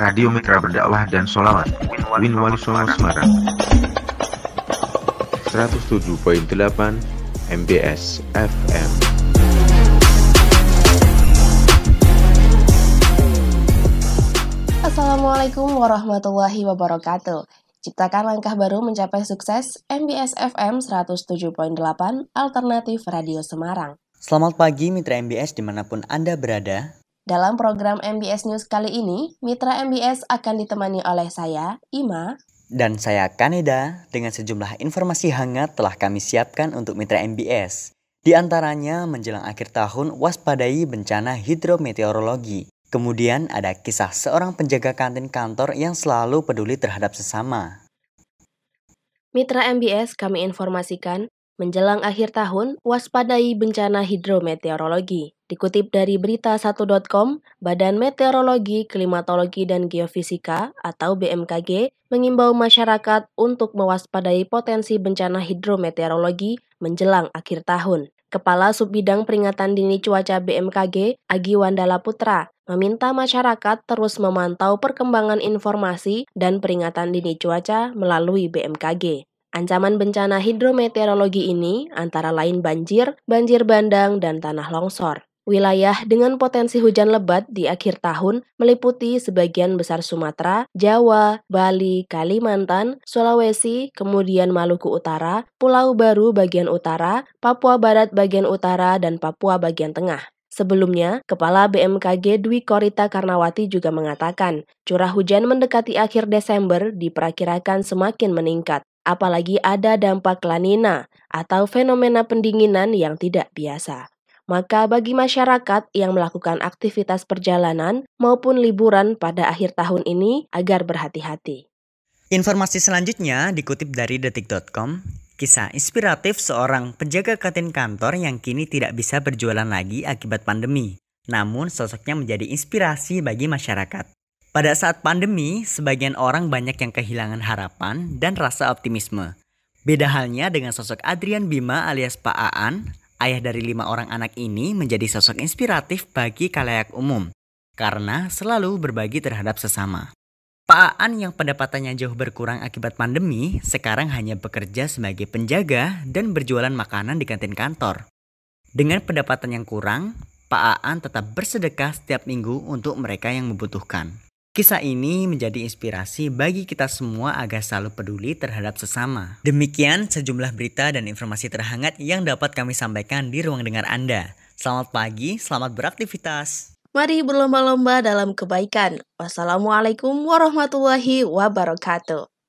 Radio Mitra Berdakwah dan Solawat Win Wali Solo Semarang 107.8 MBS FM Assalamualaikum warahmatullahi wabarakatuh Ciptakan langkah baru mencapai sukses MBS FM 107.8 Alternatif Radio Semarang Selamat pagi mitra MBS dimanapun Anda berada dalam program MBS News kali ini, mitra MBS akan ditemani oleh saya, Ima, dan saya Kaneda dengan sejumlah informasi hangat telah kami siapkan untuk mitra MBS. Di antaranya menjelang akhir tahun waspadai bencana hidrometeorologi. Kemudian ada kisah seorang penjaga kantin kantor yang selalu peduli terhadap sesama. Mitra MBS kami informasikan, menjelang akhir tahun waspadai bencana hidrometeorologi. Dikutip dari berita1.com, Badan Meteorologi, Klimatologi, dan Geofisika atau BMKG mengimbau masyarakat untuk mewaspadai potensi bencana hidrometeorologi menjelang akhir tahun. Kepala Subbidang Peringatan Dini Cuaca BMKG, Agi Wandala Putra, meminta masyarakat terus memantau perkembangan informasi dan peringatan dini cuaca melalui BMKG. Ancaman bencana hidrometeorologi ini antara lain banjir, banjir bandang, dan tanah longsor. Wilayah dengan potensi hujan lebat di akhir tahun meliputi sebagian besar Sumatera, Jawa, Bali, Kalimantan, Sulawesi, kemudian Maluku Utara, Pulau Baru bagian utara, Papua Barat bagian utara, dan Papua bagian tengah. Sebelumnya, Kepala BMKG Dwi Korita Karnawati juga mengatakan, curah hujan mendekati akhir Desember diperkirakan semakin meningkat, apalagi ada dampak lanina atau fenomena pendinginan yang tidak biasa. Maka bagi masyarakat yang melakukan aktivitas perjalanan maupun liburan pada akhir tahun ini agar berhati-hati. Informasi selanjutnya dikutip dari detik.com, Kisah inspiratif seorang penjaga kantin kantor yang kini tidak bisa berjualan lagi akibat pandemi. Namun sosoknya menjadi inspirasi bagi masyarakat. Pada saat pandemi, sebagian orang banyak yang kehilangan harapan dan rasa optimisme. Beda halnya dengan sosok Adrian Bima alias Pak Aan, Ayah dari lima orang anak ini menjadi sosok inspiratif bagi kalayak umum karena selalu berbagi terhadap sesama. Pak Aan yang pendapatannya jauh berkurang akibat pandemi, sekarang hanya bekerja sebagai penjaga dan berjualan makanan di kantin kantor. Dengan pendapatan yang kurang, Pak Aan tetap bersedekah setiap minggu untuk mereka yang membutuhkan. Kisah ini menjadi inspirasi bagi kita semua agar selalu peduli terhadap sesama. Demikian sejumlah berita dan informasi terhangat yang dapat kami sampaikan di ruang dengar Anda. Selamat pagi, selamat beraktivitas. Mari berlomba-lomba dalam kebaikan. Wassalamualaikum warahmatullahi wabarakatuh.